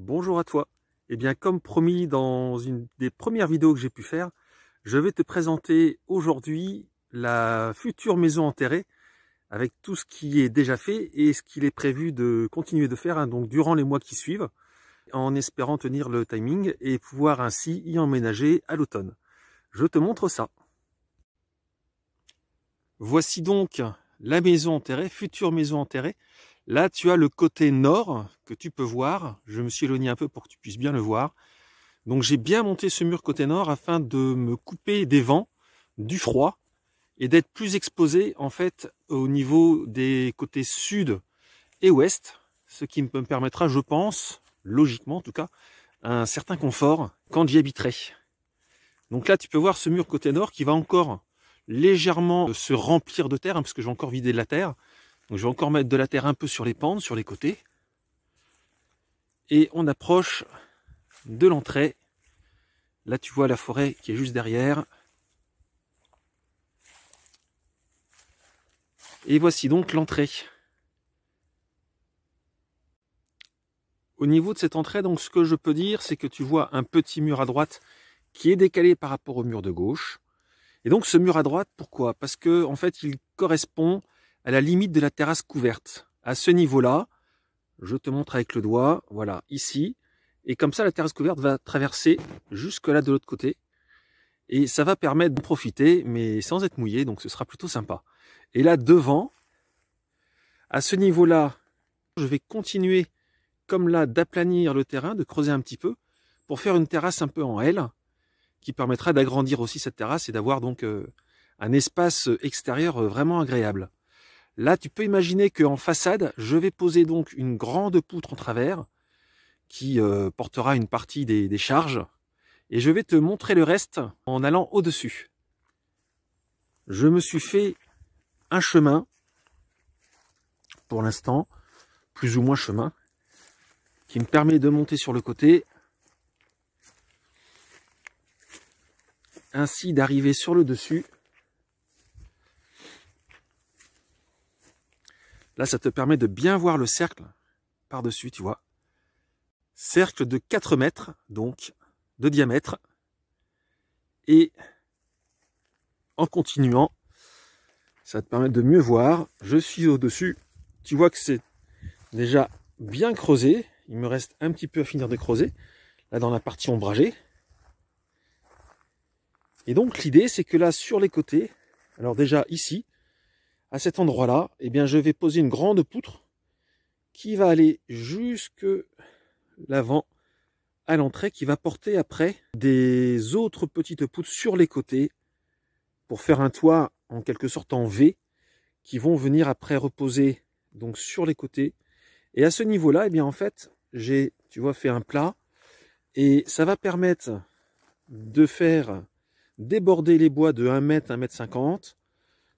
Bonjour à toi. eh bien, comme promis dans une des premières vidéos que j'ai pu faire, je vais te présenter aujourd'hui la future maison enterrée avec tout ce qui est déjà fait et ce qu'il est prévu de continuer de faire hein, donc durant les mois qui suivent en espérant tenir le timing et pouvoir ainsi y emménager à l'automne. Je te montre ça. Voici donc la maison enterrée, future maison enterrée, Là, tu as le côté nord que tu peux voir. Je me suis éloigné un peu pour que tu puisses bien le voir. Donc j'ai bien monté ce mur côté nord afin de me couper des vents, du froid, et d'être plus exposé en fait au niveau des côtés sud et ouest, ce qui me permettra, je pense, logiquement en tout cas, un certain confort quand j'y habiterai. Donc là, tu peux voir ce mur côté nord qui va encore légèrement se remplir de terre, hein, parce que j'ai encore vidé de la terre je vais encore mettre de la terre un peu sur les pentes, sur les côtés. Et on approche de l'entrée. Là tu vois la forêt qui est juste derrière. Et voici donc l'entrée. Au niveau de cette entrée, donc ce que je peux dire, c'est que tu vois un petit mur à droite qui est décalé par rapport au mur de gauche. Et donc ce mur à droite, pourquoi Parce que en fait, il correspond à la limite de la terrasse couverte. À ce niveau-là, je te montre avec le doigt, voilà, ici. Et comme ça, la terrasse couverte va traverser jusque là de l'autre côté. Et ça va permettre d'en profiter, mais sans être mouillé, donc ce sera plutôt sympa. Et là, devant, à ce niveau-là, je vais continuer, comme là, d'aplanir le terrain, de creuser un petit peu, pour faire une terrasse un peu en L, qui permettra d'agrandir aussi cette terrasse et d'avoir donc euh, un espace extérieur euh, vraiment agréable. Là, tu peux imaginer qu'en façade, je vais poser donc une grande poutre en travers qui euh, portera une partie des charges et je vais te montrer le reste en allant au-dessus. Je me suis fait un chemin pour l'instant, plus ou moins chemin, qui me permet de monter sur le côté, ainsi d'arriver sur le dessus Là, ça te permet de bien voir le cercle par-dessus, tu vois. Cercle de 4 mètres, donc, de diamètre. Et en continuant, ça te permet de mieux voir. Je suis au-dessus. Tu vois que c'est déjà bien creusé. Il me reste un petit peu à finir de creuser. Là, dans la partie ombragée. Et donc, l'idée, c'est que là, sur les côtés, alors déjà ici, à cet endroit-là, eh bien, je vais poser une grande poutre qui va aller jusque l'avant à l'entrée, qui va porter après des autres petites poutres sur les côtés pour faire un toit en quelque sorte en V qui vont venir après reposer donc sur les côtés. Et à ce niveau-là, eh bien, en fait, j'ai, tu vois, fait un plat et ça va permettre de faire déborder les bois de 1 mètre, 1 mètre 50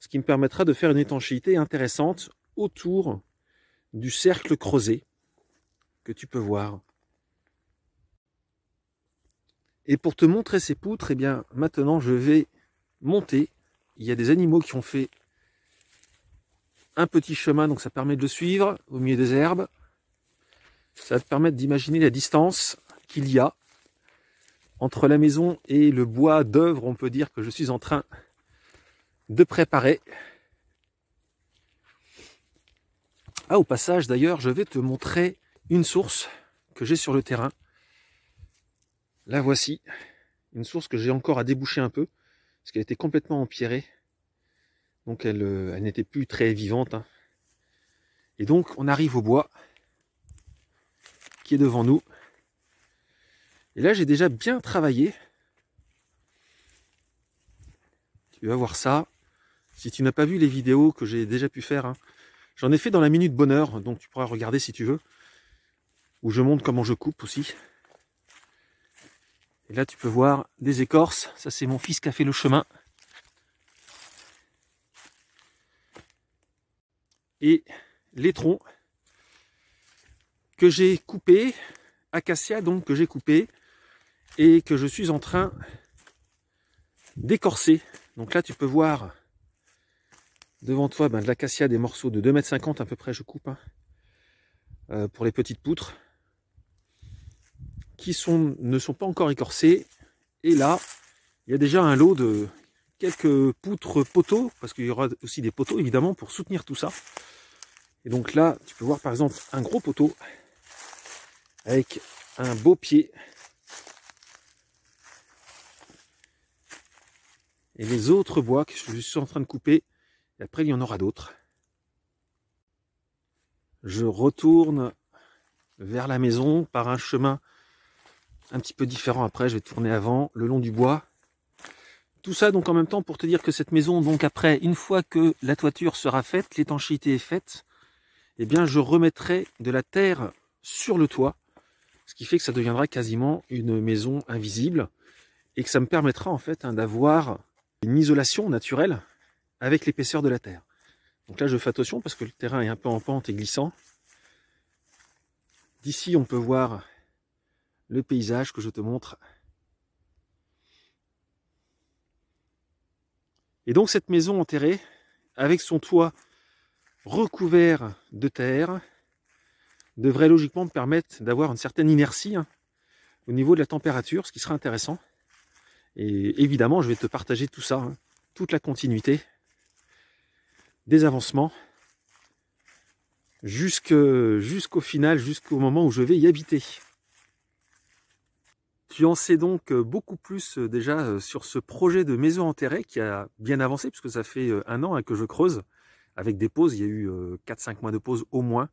ce qui me permettra de faire une étanchéité intéressante autour du cercle creusé que tu peux voir. Et pour te montrer ces poutres, eh bien maintenant je vais monter. Il y a des animaux qui ont fait un petit chemin, donc ça permet de le suivre au milieu des herbes. Ça va te permettre d'imaginer la distance qu'il y a entre la maison et le bois d'œuvre. On peut dire que je suis en train de préparer. Ah, au passage d'ailleurs, je vais te montrer une source que j'ai sur le terrain. La voici, une source que j'ai encore à déboucher un peu, parce qu'elle était complètement empierrée. Donc elle, euh, n'était plus très vivante. Hein. Et donc on arrive au bois qui est devant nous. Et là j'ai déjà bien travaillé. Tu vas voir ça. Si tu n'as pas vu les vidéos que j'ai déjà pu faire, hein, j'en ai fait dans la minute bonheur, donc tu pourras regarder si tu veux, où je montre comment je coupe aussi. Et là, tu peux voir des écorces. Ça, c'est mon fils qui a fait le chemin. Et les troncs que j'ai coupés, acacia donc que j'ai coupé et que je suis en train d'écorcer. Donc là, tu peux voir Devant toi, ben, de l'acacia, des morceaux de 2,50 m à peu près, je coupe, hein. euh, pour les petites poutres, qui sont, ne sont pas encore écorcées. Et là, il y a déjà un lot de quelques poutres poteaux, parce qu'il y aura aussi des poteaux, évidemment, pour soutenir tout ça. Et donc là, tu peux voir par exemple un gros poteau avec un beau pied. Et les autres bois que je suis en train de couper et après, il y en aura d'autres. Je retourne vers la maison par un chemin un petit peu différent après, je vais tourner avant, le long du bois. Tout ça donc en même temps pour te dire que cette maison, donc après, une fois que la toiture sera faite, l'étanchéité est faite, eh bien je remettrai de la terre sur le toit, ce qui fait que ça deviendra quasiment une maison invisible, et que ça me permettra en fait hein, d'avoir une isolation naturelle, avec l'épaisseur de la terre. Donc là, je fais attention parce que le terrain est un peu en pente et glissant. D'ici, on peut voir le paysage que je te montre. Et donc cette maison enterrée, avec son toit recouvert de terre, devrait logiquement me permettre d'avoir une certaine inertie hein, au niveau de la température, ce qui sera intéressant. Et évidemment, je vais te partager tout ça, hein, toute la continuité des avancements jusqu'au final, jusqu'au moment où je vais y habiter. Tu en sais donc euh, beaucoup plus euh, déjà euh, sur ce projet de maison enterrée qui a bien avancé, puisque ça fait un an hein, que je creuse, avec des pauses, il y a eu 4-5 mois de pause au moins,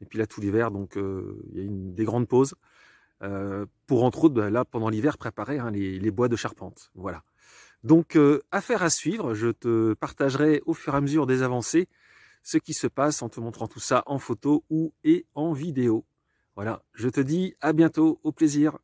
et puis là tout l'hiver, donc il y a eu des grandes pauses, pour entre autres, bah, là pendant l'hiver, préparer hein, les, bois de charpente. Voilà. Donc, euh, affaire à suivre, je te partagerai au fur et à mesure des avancées ce qui se passe en te montrant tout ça en photo ou et en vidéo. Voilà, je te dis à bientôt, au plaisir.